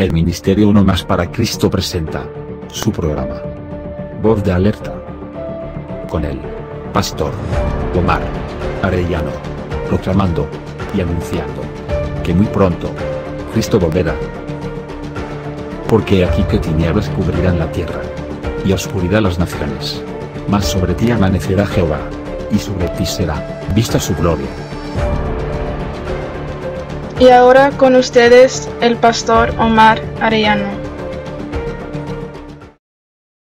El Ministerio Uno Más para Cristo presenta su programa. Voz de alerta. Con el pastor Omar Arellano, proclamando y anunciando que muy pronto Cristo volverá. Porque aquí que tinieblas cubrirán la tierra y oscuridad las naciones. Mas sobre ti amanecerá Jehová, y sobre ti será vista su gloria y ahora con ustedes el pastor Omar Arellano.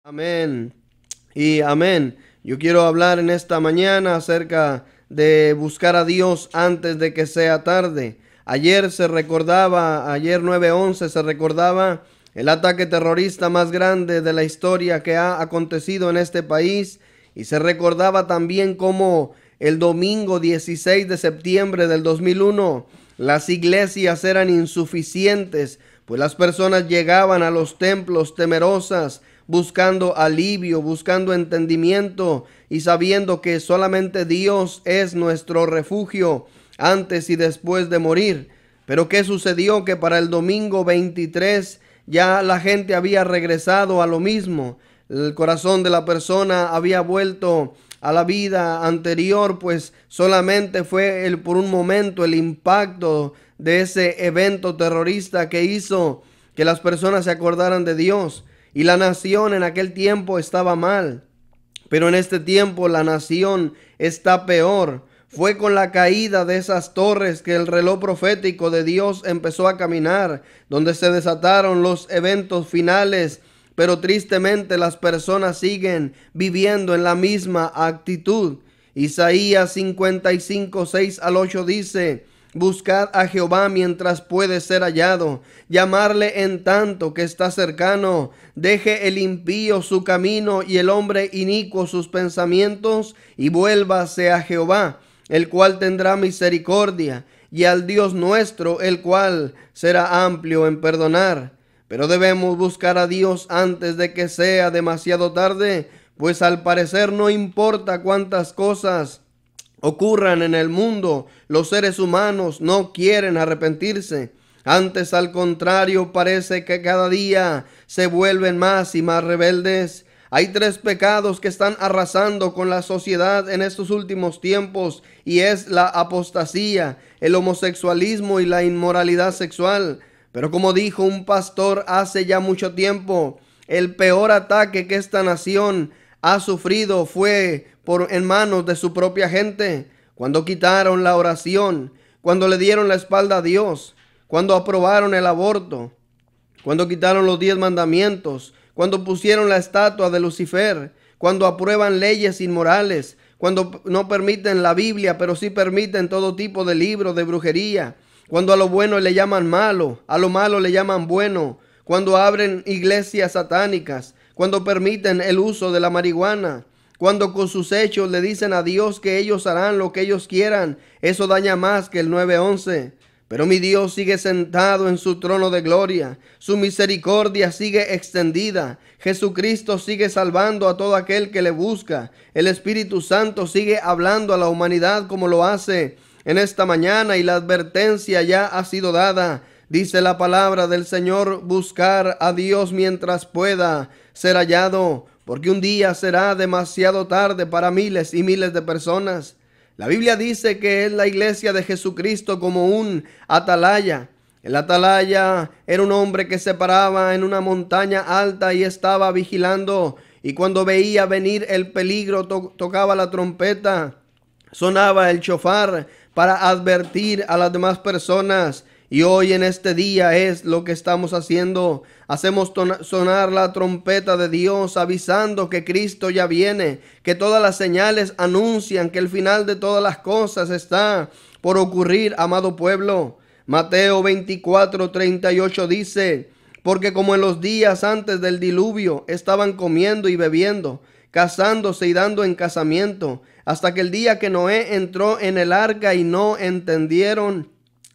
Amén. Y amén. Yo quiero hablar en esta mañana acerca de buscar a Dios antes de que sea tarde. Ayer se recordaba, ayer 9-11 se recordaba el ataque terrorista más grande de la historia que ha acontecido en este país y se recordaba también como el domingo 16 de septiembre del 2001 las iglesias eran insuficientes, pues las personas llegaban a los templos temerosas, buscando alivio, buscando entendimiento y sabiendo que solamente Dios es nuestro refugio antes y después de morir. Pero ¿qué sucedió? Que para el domingo 23 ya la gente había regresado a lo mismo. El corazón de la persona había vuelto a la vida anterior, pues solamente fue el, por un momento el impacto de ese evento terrorista que hizo que las personas se acordaran de Dios. Y la nación en aquel tiempo estaba mal, pero en este tiempo la nación está peor. Fue con la caída de esas torres que el reloj profético de Dios empezó a caminar, donde se desataron los eventos finales pero tristemente las personas siguen viviendo en la misma actitud. Isaías 55, 6 al 8 dice, Buscad a Jehová mientras puede ser hallado, llamarle en tanto que está cercano. Deje el impío su camino y el hombre inicuo sus pensamientos, y vuélvase a Jehová, el cual tendrá misericordia, y al Dios nuestro, el cual será amplio en perdonar. Pero debemos buscar a Dios antes de que sea demasiado tarde, pues al parecer no importa cuántas cosas ocurran en el mundo, los seres humanos no quieren arrepentirse. Antes al contrario, parece que cada día se vuelven más y más rebeldes. Hay tres pecados que están arrasando con la sociedad en estos últimos tiempos y es la apostasía, el homosexualismo y la inmoralidad sexual. Pero como dijo un pastor hace ya mucho tiempo, el peor ataque que esta nación ha sufrido fue por en manos de su propia gente, cuando quitaron la oración, cuando le dieron la espalda a Dios, cuando aprobaron el aborto, cuando quitaron los diez mandamientos, cuando pusieron la estatua de Lucifer, cuando aprueban leyes inmorales, cuando no permiten la Biblia, pero sí permiten todo tipo de libros de brujería, cuando a lo bueno le llaman malo, a lo malo le llaman bueno. Cuando abren iglesias satánicas, cuando permiten el uso de la marihuana, cuando con sus hechos le dicen a Dios que ellos harán lo que ellos quieran, eso daña más que el 911. Pero mi Dios sigue sentado en su trono de gloria, su misericordia sigue extendida, Jesucristo sigue salvando a todo aquel que le busca, el Espíritu Santo sigue hablando a la humanidad como lo hace en esta mañana y la advertencia ya ha sido dada. Dice la palabra del Señor, buscar a Dios mientras pueda ser hallado, porque un día será demasiado tarde para miles y miles de personas. La Biblia dice que es la iglesia de Jesucristo como un atalaya. El atalaya era un hombre que se paraba en una montaña alta y estaba vigilando, y cuando veía venir el peligro tocaba la trompeta, sonaba el chofar para advertir a las demás personas. Y hoy en este día es lo que estamos haciendo. Hacemos sonar la trompeta de Dios avisando que Cristo ya viene, que todas las señales anuncian que el final de todas las cosas está por ocurrir, amado pueblo. Mateo 24, 38 dice, porque como en los días antes del diluvio estaban comiendo y bebiendo, casándose y dando en casamiento, hasta que el día que Noé entró en el arca y no entendieron,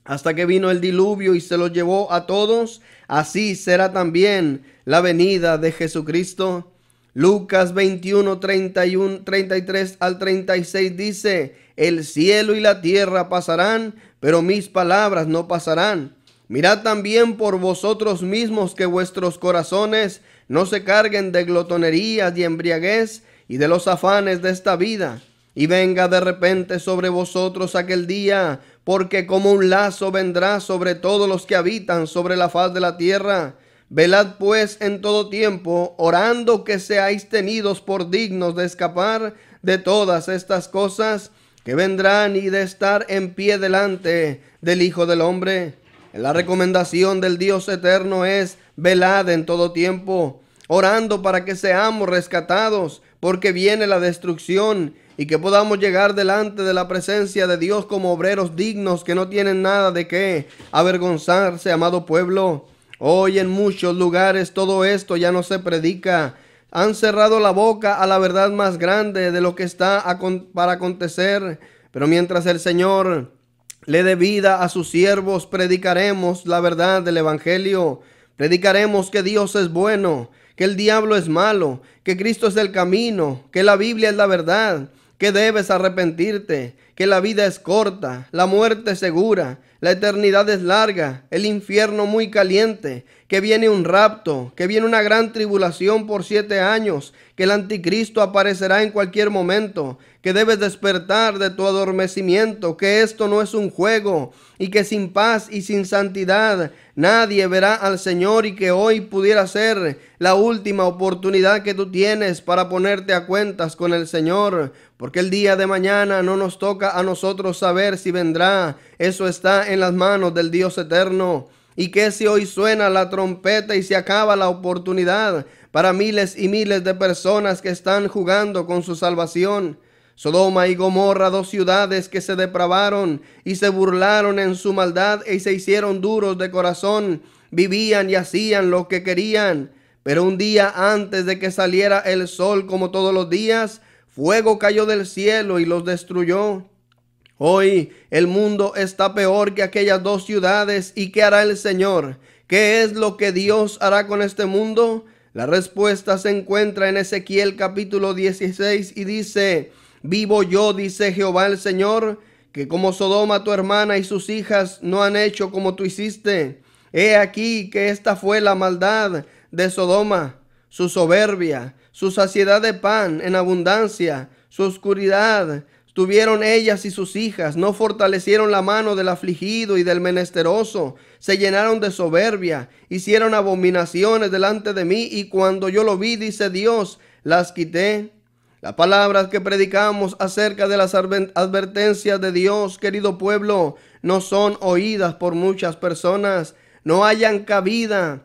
hasta que vino el diluvio y se lo llevó a todos, así será también la venida de Jesucristo. Lucas 21, 31, 33 al 36 dice, el cielo y la tierra pasarán, pero mis palabras no pasarán. Mirad también por vosotros mismos que vuestros corazones no se carguen de glotonerías y embriaguez y de los afanes de esta vida y venga de repente sobre vosotros aquel día, porque como un lazo vendrá sobre todos los que habitan sobre la faz de la tierra. Velad pues en todo tiempo, orando que seáis tenidos por dignos de escapar de todas estas cosas que vendrán y de estar en pie delante del Hijo del Hombre. La recomendación del Dios eterno es velad en todo tiempo, orando para que seamos rescatados, porque viene la destrucción y que podamos llegar delante de la presencia de Dios como obreros dignos que no tienen nada de qué avergonzarse, amado pueblo. Hoy en muchos lugares todo esto ya no se predica. Han cerrado la boca a la verdad más grande de lo que está para acontecer. Pero mientras el Señor le dé vida a sus siervos, predicaremos la verdad del Evangelio. Predicaremos que Dios es bueno, que el diablo es malo, que Cristo es el camino, que la Biblia es la verdad que debes arrepentirte, que la vida es corta, la muerte segura, la eternidad es larga, el infierno muy caliente, que viene un rapto, que viene una gran tribulación por siete años, que el anticristo aparecerá en cualquier momento, que debes despertar de tu adormecimiento, que esto no es un juego y que sin paz y sin santidad nadie verá al Señor y que hoy pudiera ser la última oportunidad que tú tienes para ponerte a cuentas con el Señor, porque el día de mañana no nos toca a nosotros saber si vendrá, eso está en las manos del Dios eterno. Y que si hoy suena la trompeta y se acaba la oportunidad para miles y miles de personas que están jugando con su salvación, Sodoma y Gomorra, dos ciudades que se depravaron y se burlaron en su maldad y e se hicieron duros de corazón, vivían y hacían lo que querían. Pero un día antes de que saliera el sol como todos los días, fuego cayó del cielo y los destruyó. Hoy el mundo está peor que aquellas dos ciudades y ¿qué hará el Señor? ¿Qué es lo que Dios hará con este mundo? La respuesta se encuentra en Ezequiel capítulo 16 y dice, Vivo yo, dice Jehová el Señor, que como Sodoma tu hermana y sus hijas no han hecho como tú hiciste. He aquí que esta fue la maldad de Sodoma, su soberbia, su saciedad de pan en abundancia, su oscuridad. Tuvieron ellas y sus hijas, no fortalecieron la mano del afligido y del menesteroso, se llenaron de soberbia, hicieron abominaciones delante de mí, y cuando yo lo vi, dice Dios, las quité las palabras que predicamos acerca de las advertencias de Dios, querido pueblo, no son oídas por muchas personas, no hayan cabida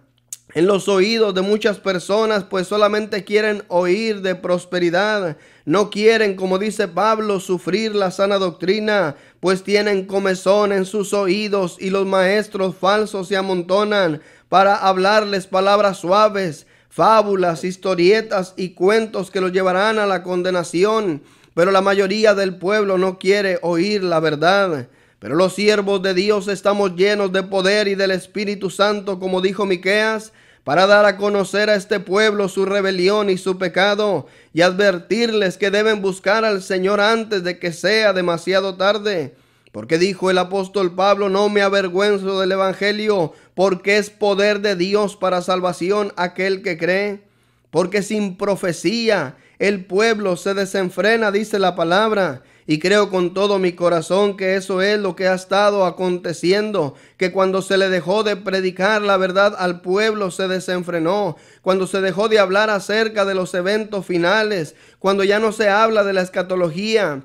en los oídos de muchas personas, pues solamente quieren oír de prosperidad. No quieren, como dice Pablo, sufrir la sana doctrina, pues tienen comezón en sus oídos y los maestros falsos se amontonan para hablarles palabras suaves fábulas, historietas y cuentos que los llevarán a la condenación, pero la mayoría del pueblo no quiere oír la verdad. Pero los siervos de Dios estamos llenos de poder y del Espíritu Santo, como dijo Miqueas, para dar a conocer a este pueblo su rebelión y su pecado, y advertirles que deben buscar al Señor antes de que sea demasiado tarde. Porque dijo el apóstol Pablo, no me avergüenzo del Evangelio, porque es poder de Dios para salvación aquel que cree. Porque sin profecía el pueblo se desenfrena, dice la palabra. Y creo con todo mi corazón que eso es lo que ha estado aconteciendo, que cuando se le dejó de predicar la verdad al pueblo se desenfrenó, cuando se dejó de hablar acerca de los eventos finales, cuando ya no se habla de la escatología,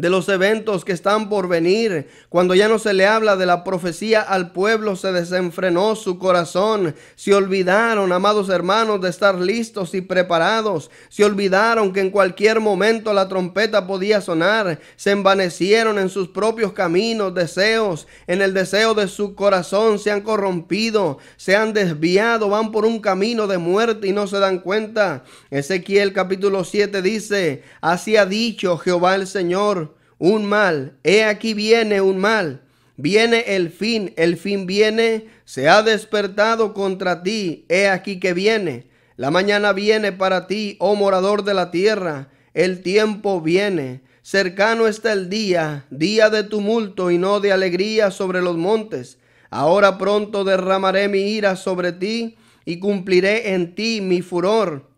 de los eventos que están por venir. Cuando ya no se le habla de la profecía al pueblo, se desenfrenó su corazón. Se olvidaron, amados hermanos, de estar listos y preparados. Se olvidaron que en cualquier momento la trompeta podía sonar. Se envanecieron en sus propios caminos, deseos. En el deseo de su corazón se han corrompido, se han desviado, van por un camino de muerte y no se dan cuenta. Ezequiel capítulo 7 dice, así ha dicho Jehová el Señor un mal, he aquí viene un mal, viene el fin, el fin viene, se ha despertado contra ti, he aquí que viene, la mañana viene para ti, oh morador de la tierra, el tiempo viene, cercano está el día, día de tumulto y no de alegría sobre los montes. Ahora pronto derramaré mi ira sobre ti y cumpliré en ti mi furor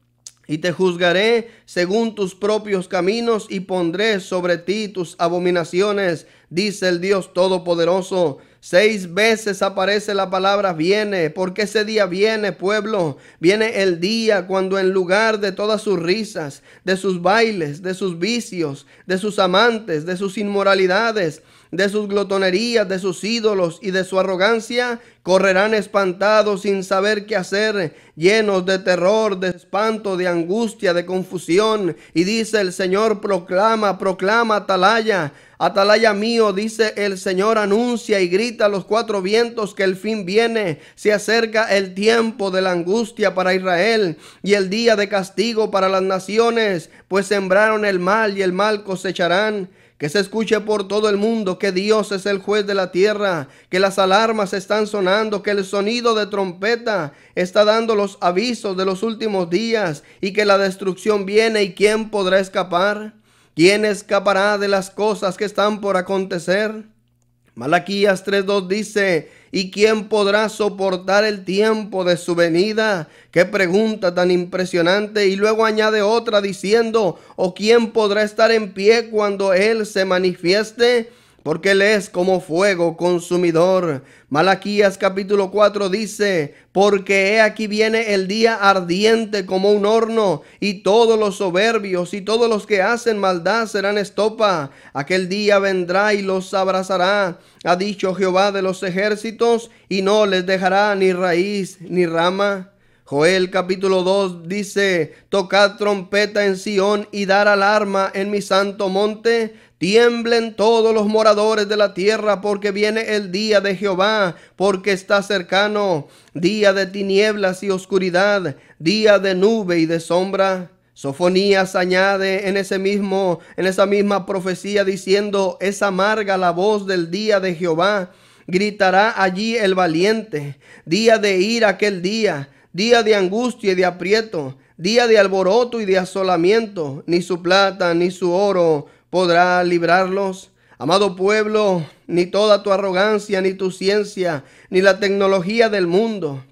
y te juzgaré según tus propios caminos y pondré sobre ti tus abominaciones dice el Dios Todopoderoso. Seis veces aparece la palabra viene, porque ese día viene, pueblo. Viene el día cuando en lugar de todas sus risas, de sus bailes, de sus vicios, de sus amantes, de sus inmoralidades, de sus glotonerías, de sus ídolos y de su arrogancia, correrán espantados sin saber qué hacer, llenos de terror, de espanto, de angustia, de confusión. Y dice el Señor, proclama, proclama, atalaya. Atalaya mío, dice el Señor, anuncia y grita a los cuatro vientos que el fin viene. Se acerca el tiempo de la angustia para Israel y el día de castigo para las naciones, pues sembraron el mal y el mal cosecharán. Que se escuche por todo el mundo que Dios es el juez de la tierra, que las alarmas están sonando, que el sonido de trompeta está dando los avisos de los últimos días y que la destrucción viene y quién podrá escapar. ¿Quién escapará de las cosas que están por acontecer? Malaquías 3.2 dice, ¿y quién podrá soportar el tiempo de su venida? Qué pregunta tan impresionante. Y luego añade otra diciendo, ¿o quién podrá estar en pie cuando Él se manifieste? porque Él es como fuego consumidor. Malaquías capítulo 4 dice, porque he aquí viene el día ardiente como un horno, y todos los soberbios y todos los que hacen maldad serán estopa. Aquel día vendrá y los abrazará, ha dicho Jehová de los ejércitos, y no les dejará ni raíz ni rama. Joel capítulo 2 dice, tocad trompeta en Sión y dar alarma en mi santo monte, Tiemblen todos los moradores de la tierra, porque viene el día de Jehová, porque está cercano, día de tinieblas y oscuridad, día de nube y de sombra. Sofonías añade en ese mismo, en esa misma profecía diciendo, es amarga la voz del día de Jehová, gritará allí el valiente, día de ira aquel día, día de angustia y de aprieto, día de alboroto y de asolamiento, ni su plata ni su oro podrá librarlos. Amado pueblo, ni toda tu arrogancia, ni tu ciencia, ni la tecnología del mundo,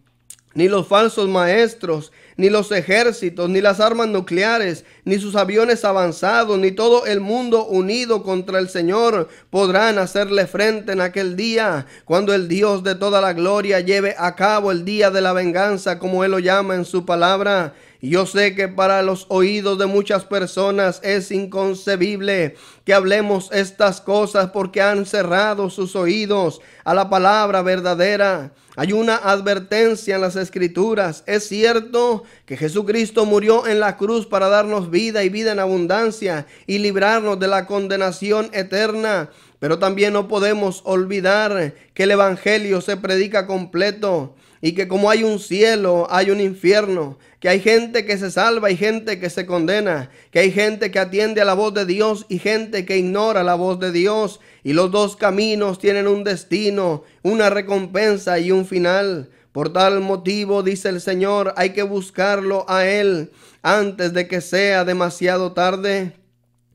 ni los falsos maestros, ni los ejércitos, ni las armas nucleares, ni sus aviones avanzados, ni todo el mundo unido contra el Señor podrán hacerle frente en aquel día, cuando el Dios de toda la gloria lleve a cabo el día de la venganza, como Él lo llama en su palabra. Yo sé que para los oídos de muchas personas es inconcebible que hablemos estas cosas porque han cerrado sus oídos a la palabra verdadera. Hay una advertencia en las escrituras. Es cierto que Jesucristo murió en la cruz para darnos vida y vida en abundancia y librarnos de la condenación eterna. Pero también no podemos olvidar que el Evangelio se predica completo y que como hay un cielo, hay un infierno, que hay gente que se salva y gente que se condena, que hay gente que atiende a la voz de Dios y gente que ignora la voz de Dios, y los dos caminos tienen un destino, una recompensa y un final. Por tal motivo, dice el Señor, hay que buscarlo a Él antes de que sea demasiado tarde.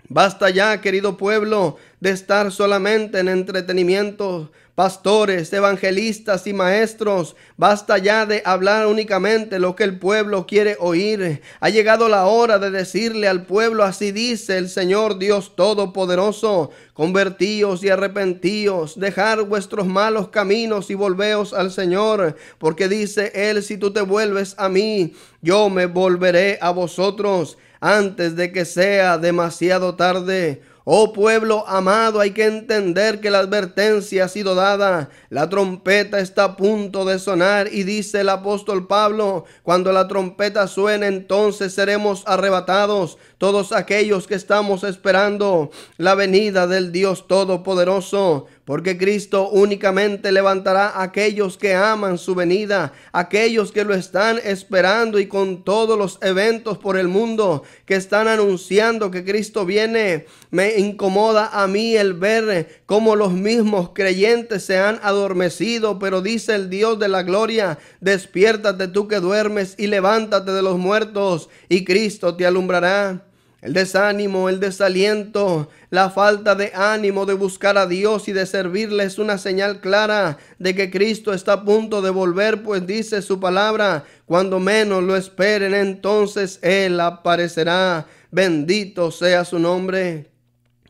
Basta ya, querido pueblo, de estar solamente en entretenimiento pastores, evangelistas y maestros, basta ya de hablar únicamente lo que el pueblo quiere oír. Ha llegado la hora de decirle al pueblo, así dice el Señor Dios Todopoderoso, convertíos y arrepentíos, dejar vuestros malos caminos y volveos al Señor, porque dice Él, si tú te vuelves a mí, yo me volveré a vosotros antes de que sea demasiado tarde. Oh pueblo amado, hay que entender que la advertencia ha sido dada. La trompeta está a punto de sonar y dice el apóstol Pablo, cuando la trompeta suene entonces seremos arrebatados todos aquellos que estamos esperando la venida del Dios Todopoderoso porque Cristo únicamente levantará a aquellos que aman su venida, aquellos que lo están esperando y con todos los eventos por el mundo que están anunciando que Cristo viene. Me incomoda a mí el ver cómo los mismos creyentes se han adormecido, pero dice el Dios de la gloria, despiértate tú que duermes y levántate de los muertos y Cristo te alumbrará. El desánimo, el desaliento, la falta de ánimo de buscar a Dios y de servirle es una señal clara de que Cristo está a punto de volver, pues dice su palabra, cuando menos lo esperen, entonces Él aparecerá. Bendito sea su nombre.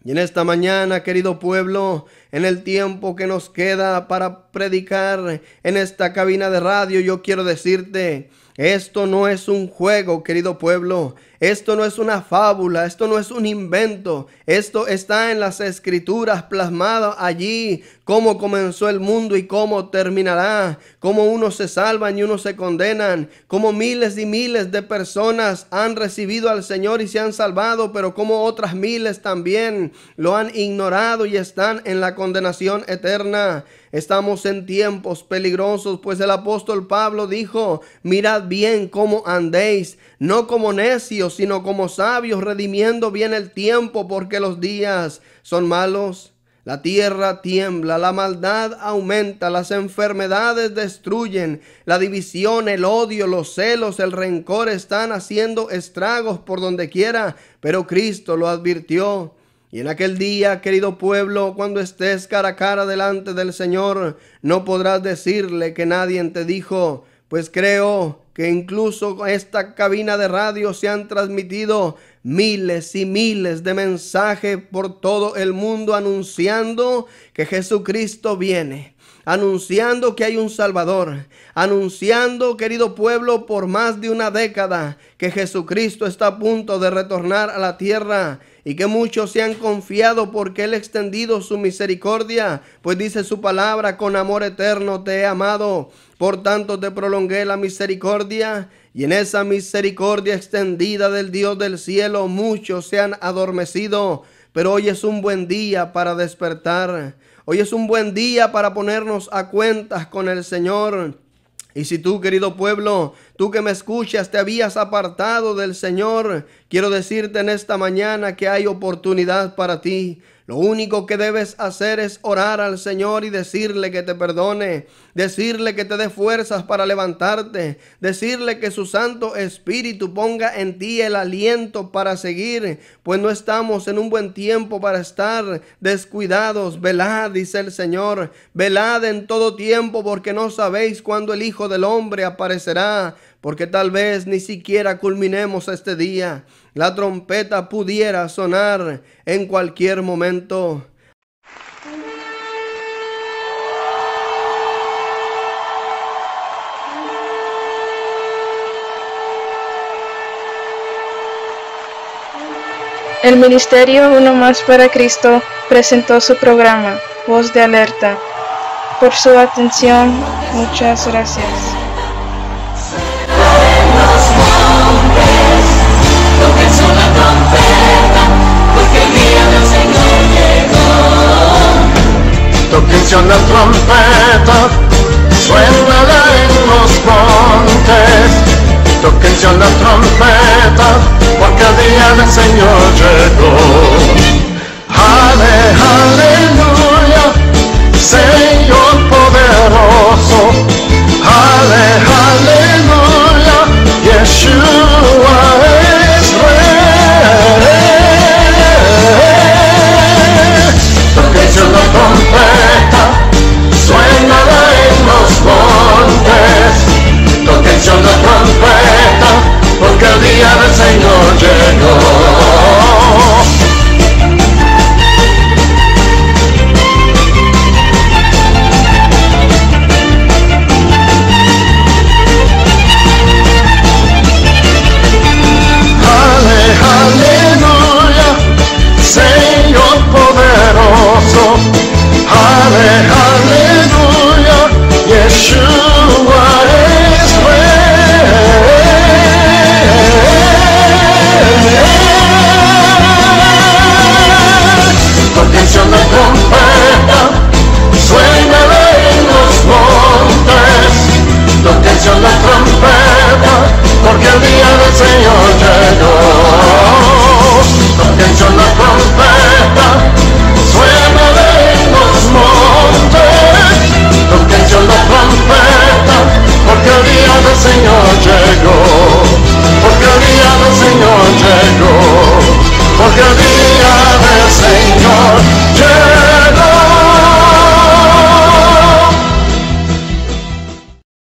Y en esta mañana, querido pueblo, en el tiempo que nos queda para predicar en esta cabina de radio, yo quiero decirte, esto no es un juego, querido pueblo. Esto no es una fábula, esto no es un invento, esto está en las escrituras plasmado allí, cómo comenzó el mundo y cómo terminará, cómo unos se salvan y unos se condenan, cómo miles y miles de personas han recibido al Señor y se han salvado, pero cómo otras miles también lo han ignorado y están en la condenación eterna. Estamos en tiempos peligrosos, pues el apóstol Pablo dijo, mirad bien cómo andéis, no como necios, sino como sabios, redimiendo bien el tiempo, porque los días son malos. La tierra tiembla, la maldad aumenta, las enfermedades destruyen, la división, el odio, los celos, el rencor están haciendo estragos por donde quiera, pero Cristo lo advirtió. Y en aquel día, querido pueblo, cuando estés cara a cara delante del Señor, no podrás decirle que nadie te dijo, pues creo que incluso con esta cabina de radio se han transmitido miles y miles de mensajes por todo el mundo anunciando que Jesucristo viene anunciando que hay un Salvador, anunciando, querido pueblo, por más de una década que Jesucristo está a punto de retornar a la tierra y que muchos se han confiado porque Él ha extendido su misericordia, pues dice su palabra, con amor eterno te he amado, por tanto te prolongué la misericordia. Y en esa misericordia extendida del Dios del cielo muchos se han adormecido, pero hoy es un buen día para despertar. Hoy es un buen día para ponernos a cuentas con el Señor. Y si tú, querido pueblo, tú que me escuchas, te habías apartado del Señor, quiero decirte en esta mañana que hay oportunidad para ti. Lo único que debes hacer es orar al Señor y decirle que te perdone, decirle que te dé fuerzas para levantarte, decirle que su Santo Espíritu ponga en ti el aliento para seguir, pues no estamos en un buen tiempo para estar descuidados. Velad, dice el Señor, velad en todo tiempo porque no sabéis cuándo el Hijo del Hombre aparecerá porque tal vez ni siquiera culminemos este día. La trompeta pudiera sonar en cualquier momento. El Ministerio Uno Más para Cristo presentó su programa, Voz de Alerta. Por su atención, muchas gracias. escuchan las trompetas, suénala en los montes, toquen la trompeta, trompetas, porque el día del Señor llegó. Ale, aleluya, Señor poderoso, ale, aleluya, Yeshua.